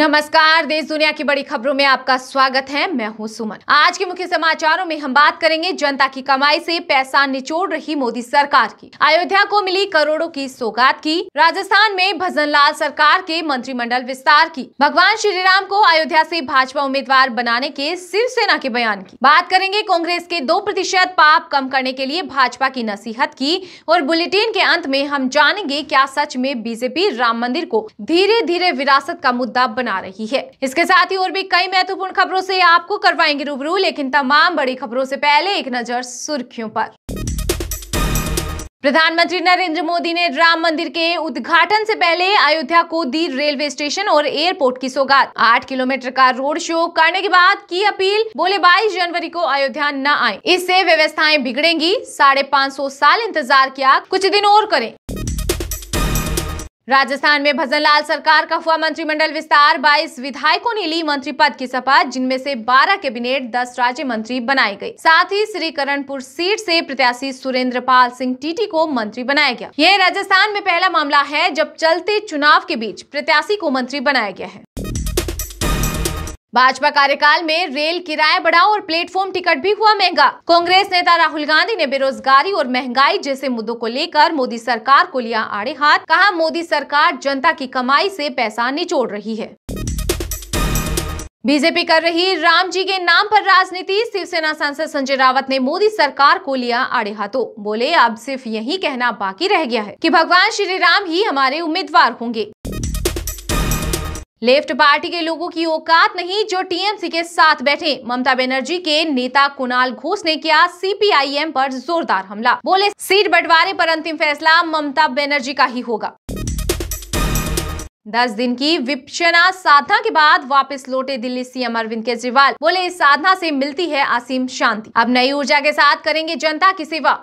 नमस्कार देश दुनिया की बड़ी खबरों में आपका स्वागत है मैं हूं सुमन आज के मुख्य समाचारों में हम बात करेंगे जनता की कमाई से पैसा निचोड़ रही मोदी सरकार की अयोध्या को मिली करोड़ों की सौगात की राजस्थान में भजन लाल सरकार के मंत्रिमंडल विस्तार की भगवान श्री राम को अयोध्या से भाजपा उम्मीदवार बनाने के शिवसेना के बयान की बात करेंगे कांग्रेस के दो प्रतिशत पाप कम करने के लिए भाजपा की नसीहत की और बुलेटिन के अंत में हम जानेंगे क्या सच में बीजेपी राम मंदिर को धीरे धीरे विरासत का मुद्दा बना बना रही है इसके साथ ही और भी कई महत्वपूर्ण खबरों से आपको करवाएंगे रूबरू लेकिन तमाम बड़ी खबरों से पहले एक नजर सुर्खियों पर प्रधानमंत्री नरेंद्र मोदी ने राम मंदिर के उद्घाटन से पहले अयोध्या को दी रेलवे स्टेशन और एयरपोर्ट की सौगात आठ किलोमीटर का रोड शो करने के बाद की अपील बोले 22 जनवरी को अयोध्या न आए इससे व्यवस्थाएं बिगड़ेंगी साढ़े पाँच सौ साल इंतजार किया कुछ दिन और करें राजस्थान में भजन सरकार का हुआ मंत्रिमंडल विस्तार 22 विधायकों ने ली मंत्री पद की शपथ जिनमें से 12 कैबिनेट 10 राज्य मंत्री बनाए गए साथ ही श्री करणपुर सीट से प्रत्याशी सुरेंद्र पाल सिंह टीटी को मंत्री बनाया गया यह राजस्थान में पहला मामला है जब चलते चुनाव के बीच प्रत्याशी को मंत्री बनाया गया है भाजपा कार्यकाल में रेल किराए बढ़ाओ और प्लेटफॉर्म टिकट भी हुआ महंगा कांग्रेस नेता राहुल गांधी ने बेरोजगारी और महंगाई जैसे मुद्दों को लेकर मोदी सरकार को लिया आड़े हाथ कहा मोदी सरकार जनता की कमाई से पैसा निचोड़ रही है बीजेपी कर रही राम जी के नाम पर राजनीति शिवसेना सांसद संजय रावत ने मोदी सरकार को लिया आड़े हाथों बोले अब सिर्फ यही कहना बाकी रह गया है कि भगवान श्री राम ही हमारे उम्मीदवार होंगे लेफ्ट पार्टी के लोगों की औकात नहीं जो टीएमसी के साथ बैठे ममता बनर्जी के नेता कुणाल घोष ने किया सीपीआईएम पर जोरदार हमला बोले सीट बंटवारे पर अंतिम फैसला ममता बनर्जी का ही होगा दस दिन की विपचना साधना के बाद वापस लौटे दिल्ली सीएम अरविंद केजरीवाल बोले इस साधना से मिलती है असीम शांति अब नई ऊर्जा के साथ करेंगे जनता की सेवा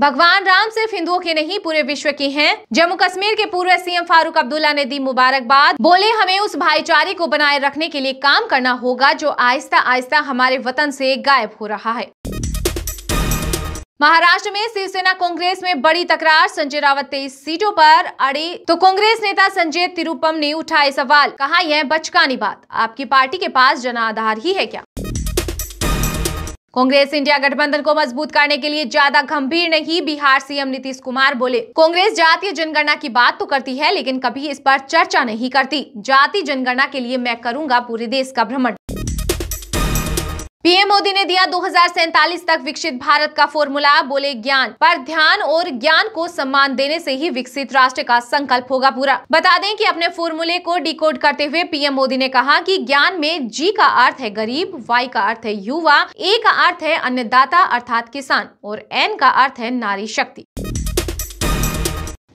भगवान राम सिर्फ हिंदुओं के नहीं पूरे विश्व के हैं जम्मू कश्मीर के पूर्व सीएम फारूक अब्दुल्ला ने दी मुबारकबाद बोले हमें उस भाईचारे को बनाए रखने के लिए काम करना होगा जो आहिस्ता आहिस्ता हमारे वतन से गायब हो रहा है महाराष्ट्र में शिवसेना कांग्रेस में बड़ी तकरार संजय रावत तेईस सीटों पर अड़े तो कांग्रेस नेता संजय तिरुपम ने उठाए सवाल कहा यह बचकानी बात आपकी पार्टी के पास जनाधार ही है क्या कांग्रेस इंडिया गठबंधन को मजबूत करने के लिए ज्यादा गंभीर नहीं बिहार सीएम नीतीश कुमार बोले कांग्रेस जातीय जनगणना की बात तो करती है लेकिन कभी इस पर चर्चा नहीं करती जाति जनगणना के लिए मैं करूंगा पूरे देश का भ्रमण पीएम मोदी ने दिया दो तक विकसित भारत का फॉर्मूला बोले ज्ञान पर ध्यान और ज्ञान को सम्मान देने से ही विकसित राष्ट्र का संकल्प होगा पूरा बता दें कि अपने फॉर्मूले को डिकोड करते हुए पीएम मोदी ने कहा कि ज्ञान में जी का अर्थ है गरीब वाई का अर्थ है युवा ए का अर्थ है अन्नदाता अर्थात किसान और एन का अर्थ है नारी शक्ति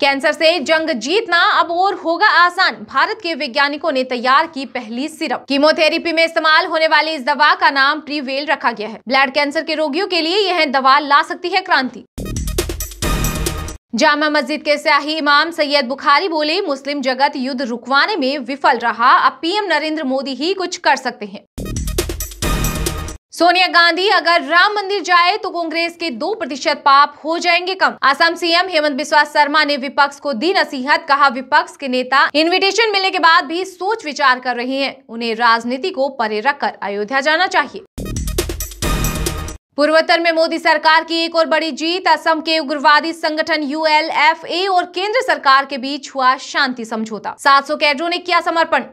कैंसर से जंग जीतना अब और होगा आसान भारत के वैज्ञानिकों ने तैयार की पहली सिरप कीमोथेरेपी में इस्तेमाल होने वाली इस दवा का नाम प्रीवेल रखा गया है ब्लड कैंसर के रोगियों के लिए यह दवा ला सकती है क्रांति जामा मस्जिद के स्याही इमाम सैयद बुखारी बोले मुस्लिम जगत युद्ध रुकवाने में विफल रहा अब पीएम नरेंद्र मोदी ही कुछ कर सकते हैं सोनिया गांधी अगर राम मंदिर जाए तो कांग्रेस के दो प्रतिशत पाप हो जाएंगे कम असम सीएम हेमंत बिस्वा शर्मा ने विपक्ष को दी नसीहत कहा विपक्ष के नेता इनविटेशन मिलने के बाद भी सोच विचार कर रहे हैं उन्हें राजनीति को परे रखकर अयोध्या जाना चाहिए पूर्वोत्तर में मोदी सरकार की एक और बड़ी जीत असम के उग्रवादी संगठन यू और केंद्र सरकार के बीच हुआ शांति समझौता सात कैडरों ने किया समर्पण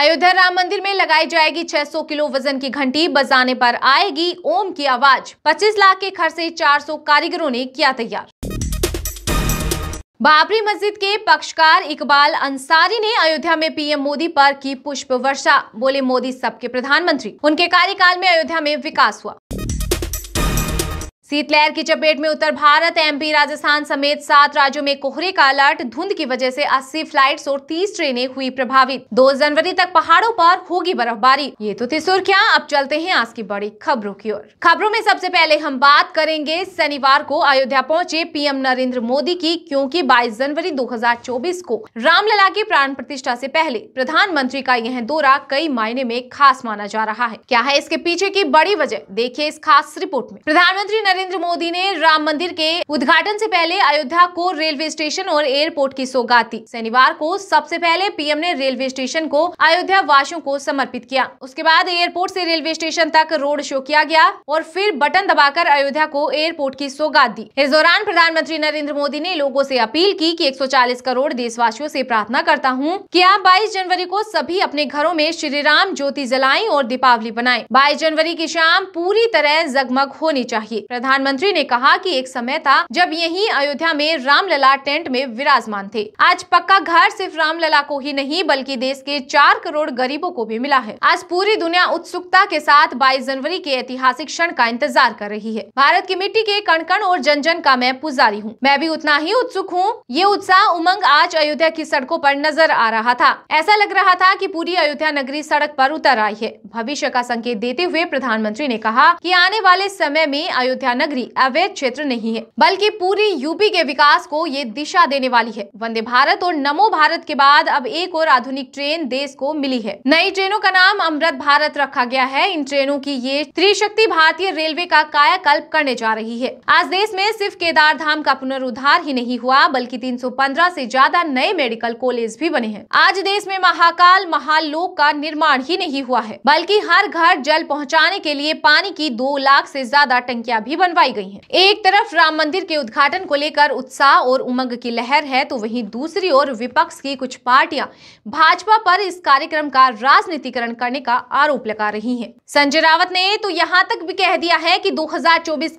अयोध्या राम मंदिर में लगाई जाएगी 600 किलो वजन की घंटी बजाने पर आएगी ओम की आवाज 25 लाख के खर्च से 400 कारीगरों ने किया तैयार बाबरी मस्जिद के पक्षकार इकबाल अंसारी ने अयोध्या में पीएम मोदी पर की पुष्प वर्षा बोले मोदी सबके प्रधानमंत्री उनके कार्यकाल में अयोध्या में विकास हुआ शीतलहर की चपेट में उत्तर भारत एमपी राजस्थान समेत सात राज्यों में कोहरे का अलर्ट धुंध की वजह से 80 फ्लाइट्स और 30 ट्रेनें हुई प्रभावित 2 जनवरी तक पहाड़ों पर होगी बर्फबारी ये तो थी सुर्खियाँ अब चलते हैं आज की बड़ी खबरों की ओर खबरों में सबसे पहले हम बात करेंगे शनिवार को अयोध्या पहुँचे पीएम नरेंद्र मोदी की क्यूँकी बाईस जनवरी दो को रामलला की प्राण प्रतिष्ठा ऐसी पहले प्रधानमंत्री का यह दौरा कई मायने में खास माना जा रहा है क्या है इसके पीछे की बड़ी वजह देखिए इस खास रिपोर्ट में प्रधानमंत्री नरेंद्र नरेंद्र मोदी ने राम मंदिर के उद्घाटन से पहले अयोध्या को रेलवे स्टेशन और एयरपोर्ट की सौगात दी शनिवार को सबसे पहले पीएम ने रेलवे स्टेशन को अयोध्या वासियों को समर्पित किया उसके बाद एयरपोर्ट से रेलवे स्टेशन तक रोड शो किया गया और फिर बटन दबाकर अयोध्या को एयरपोर्ट की सौगात दी इस दौरान प्रधानमंत्री नरेंद्र मोदी ने लोगो ऐसी अपील की की एक करोड़ देशवासियों ऐसी प्रार्थना करता हूँ की आप बाईस जनवरी को सभी अपने घरों में श्री राम ज्योति जलाए और दीपावली बनाए बाईस जनवरी की शाम पूरी तरह जगमग होनी चाहिए प्रधान प्रधानमंत्री ने कहा कि एक समय था जब यही अयोध्या में रामलला टेंट में विराजमान थे आज पक्का घर सिर्फ रामलला को ही नहीं बल्कि देश के चार करोड़ गरीबों को भी मिला है आज पूरी दुनिया उत्सुकता के साथ बाईस जनवरी के ऐतिहासिक क्षण का इंतजार कर रही है भारत की मिट्टी के कण कण और जन जन का मैं पुजारी हूँ मैं भी उतना ही उत्सुक हूँ ये उत्साह उमंग आज अयोध्या की सड़कों पर नजर आ रहा था ऐसा लग रहा था कि पूरी अयोध्या नगरी सड़क पर उतर आई है भविष्य का संकेत देते हुए प्रधानमंत्री ने कहा कि आने वाले समय में अयोध्या नगरी अवैध क्षेत्र नहीं है बल्कि पूरी यूपी के विकास को ये दिशा देने वाली है वंदे भारत और नमो भारत के बाद अब एक और आधुनिक ट्रेन देश को मिली है नई ट्रेनों का नाम अमृत भारत रखा गया है इन ट्रेनों की ये त्रिशक्ति भारतीय रेलवे का कायाकल्प करने जा रही है आज देश में सिर्फ केदार धाम का पुनरुद्धार ही नहीं हुआ बल्कि 315 से ज्यादा नए मेडिकल कॉलेज भी बने हैं आज देश में महाकाल महालोक का निर्माण ही नहीं हुआ है बल्कि हर घर जल पहुँचाने के लिए पानी की दो लाख ऐसी ज्यादा टंकिया भी बनवाई गई हैं। एक तरफ राम मंदिर के उद्घाटन को लेकर उत्साह और उमंग की लहर है तो वहीं दूसरी ओर विपक्ष की कुछ पार्टियां भाजपा पर इस कार्यक्रम का राजनीतिकरण करने का आरोप लगा रही है संजय रावत ने तो यहाँ तक भी कह दिया है की दो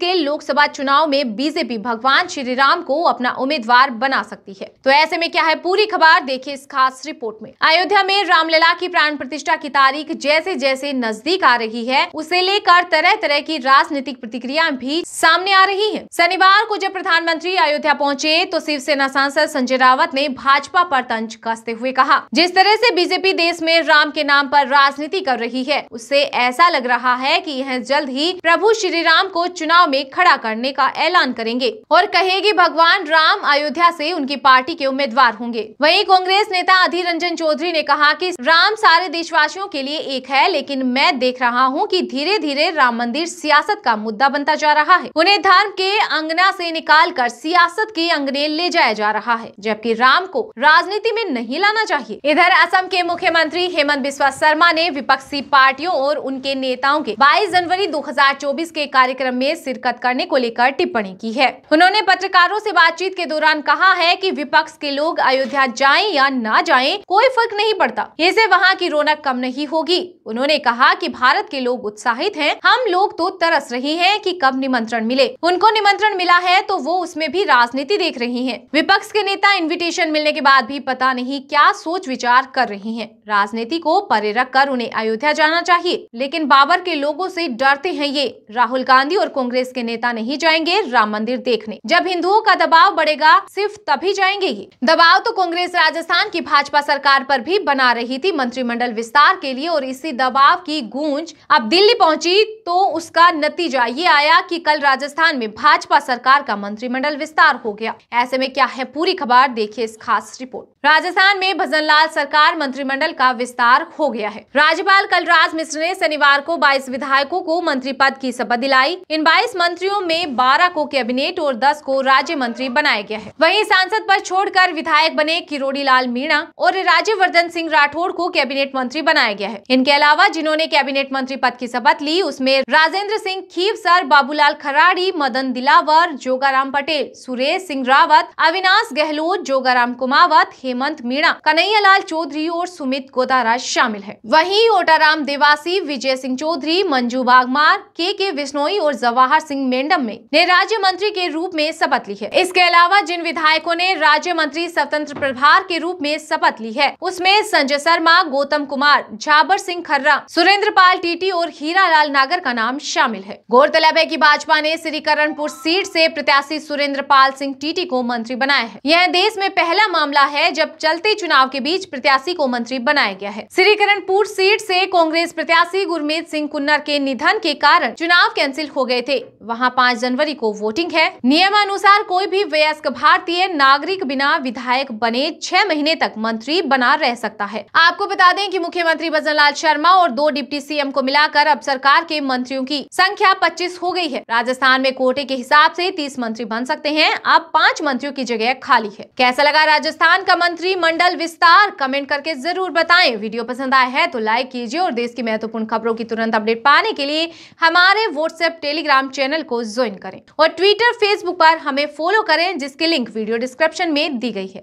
के लोकसभा चुनाव में बीजेपी भगवान श्री राम को अपना उम्मीदवार बना सकती है तो ऐसे में क्या है पूरी खबर देखिए इस खास रिपोर्ट में अयोध्या में रामलला की प्राण प्रतिष्ठा की तारीख जैसे जैसे नजदीक आ रही है उसे लेकर तरह तरह की राजनीतिक प्रतिक्रिया भी भी सामने आ रही है शनिवार को जब प्रधानमंत्री अयोध्या पहुंचे तो शिवसेना सांसद संजय रावत ने भाजपा पर तंज कसते हुए कहा जिस तरह से बीजेपी देश में राम के नाम पर राजनीति कर रही है उससे ऐसा लग रहा है कि यह जल्द ही प्रभु श्री राम को चुनाव में खड़ा करने का ऐलान करेंगे और कहेगी भगवान राम अयोध्या ऐसी उनकी पार्टी के उम्मीदवार होंगे वही कांग्रेस नेता अधीर रंजन चौधरी ने कहा की राम सारे देशवासियों के लिए एक है लेकिन मैं देख रहा हूँ की धीरे धीरे राम मंदिर सियासत का मुद्दा बनता जा रहा रहा है उन्हें धर्म के अंगना से निकालकर सियासत के अंगने ले जाया जा रहा है जबकि राम को राजनीति में नहीं लाना चाहिए इधर असम के मुख्यमंत्री हेमंत बिस्वा शर्मा ने विपक्षी पार्टियों और उनके नेताओं के बाईस जनवरी दो के कार्यक्रम में शिरकत करने को लेकर टिप्पणी की है उन्होंने पत्रकारों ऐसी बातचीत के दौरान कहा है की विपक्ष के लोग अयोध्या जाए या न जाए कोई फर्क नहीं पड़ता इसे वहाँ की रौनक कम नहीं होगी उन्होंने कहा कि भारत के लोग उत्साहित हैं हम लोग तो तरस रहे हैं कि कब निमंत्रण मिले उनको निमंत्रण मिला है तो वो उसमें भी राजनीति देख रही है विपक्ष के नेता इन्विटेशन मिलने के बाद भी पता नहीं क्या सोच विचार कर रही हैं राजनीति को परे रख कर उन्हें अयोध्या जाना चाहिए लेकिन बाबर के लोगों से डरते हैं ये राहुल गांधी और कांग्रेस के नेता नहीं जाएंगे राम मंदिर देखने जब हिंदुओं का दबाव बढ़ेगा सिर्फ तभी जाएंगे ये दबाव तो कांग्रेस राजस्थान की भाजपा सरकार पर भी बना रही थी मंत्रिमंडल विस्तार के लिए और इसी दबाव की गूंज अब दिल्ली पहुंची तो उसका नतीजा ये आया कि कल राजस्थान में भाजपा सरकार का मंत्रिमंडल विस्तार हो गया ऐसे में क्या है पूरी खबर देखिए इस खास रिपोर्ट राजस्थान में भजन लाल सरकार मंत्रिमंडल का विस्तार हो गया है राज्यपाल कलराज मिश्र ने शनिवार को बाईस विधायकों को मंत्री पद की शपथ दिलाई इन बाईस मंत्रियों में बारह को कैबिनेट और दस को राज्य मंत्री बनाया गया है वही सांसद पर छोड़कर विधायक बने किरोड़ी लाल मीणा और राज्यवर्धन सिंह राठौड़ को कैबिनेट मंत्री बनाया गया है इनके अलावा जिन्होंने कैबिनेट मंत्री पद की शपथ ली उसमें राजेंद्र सिंह खीव सर बाबूलाल ગોપાલ खराड़ी मदन दिलावर जोगाराम पटेल सुरेश सिंह रावत अविनाश गहलोत जोगाराम कुमावत हेमंत मीणा कन्हैयालाल चौधरी और सुमित गोदारा शामिल है वहीं ओटाराम देवासी विजय सिंह चौधरी मंजू बागमार के के विश्नोई और जवाहर सिंह मेंडम में ने राज्य मंत्री के रूप में शपथ ली है इसके अलावा जिन विधायकों ने राज्य मंत्री स्वतंत्र प्रभार के रूप में शपथ ली है उसमें संजय शर्मा गौतम कुमार झाबर सिंह खर्रा सुरेंद्र पाल टीटी और हीरा लाल नागर का नाम शामिल है गौरतलब है की बात भाजपा ने श्री करणपुर सीट से प्रत्याशी सुरेंद्र पाल सिंह टीटी को मंत्री बनाया है यह देश में पहला मामला है जब चलते चुनाव के बीच प्रत्याशी को मंत्री बनाया गया है श्री करणपुर सीट से कांग्रेस प्रत्याशी गुरमीत सिंह कुन्नर के निधन के कारण चुनाव कैंसिल हो गए थे वहाँ पाँच जनवरी को वोटिंग है नियमानुसार कोई भी वयस्क भारतीय नागरिक बिना विधायक बने छह महीने तक मंत्री बना रह सकता है आपको बता दें की मुख्यमंत्री भजन शर्मा और दो डिप्टी सीएम को मिलाकर अब सरकार के मंत्रियों की संख्या पच्चीस हो गई है राजस्थान में कोटे के हिसाब से तीस मंत्री बन सकते हैं अब पांच मंत्रियों की जगह खाली है कैसा लगा राजस्थान का मंत्री मंडल विस्तार कमेंट करके जरूर बताएं वीडियो पसंद आया है तो लाइक कीजिए और देश की महत्वपूर्ण खबरों की तुरंत अपडेट पाने के लिए हमारे व्हाट्सएप टेलीग्राम चैनल को ज्वाइन करें और ट्विटर फेसबुक पर हमें फॉलो करें जिसकी लिंक वीडियो डिस्क्रिप्शन में दी गई है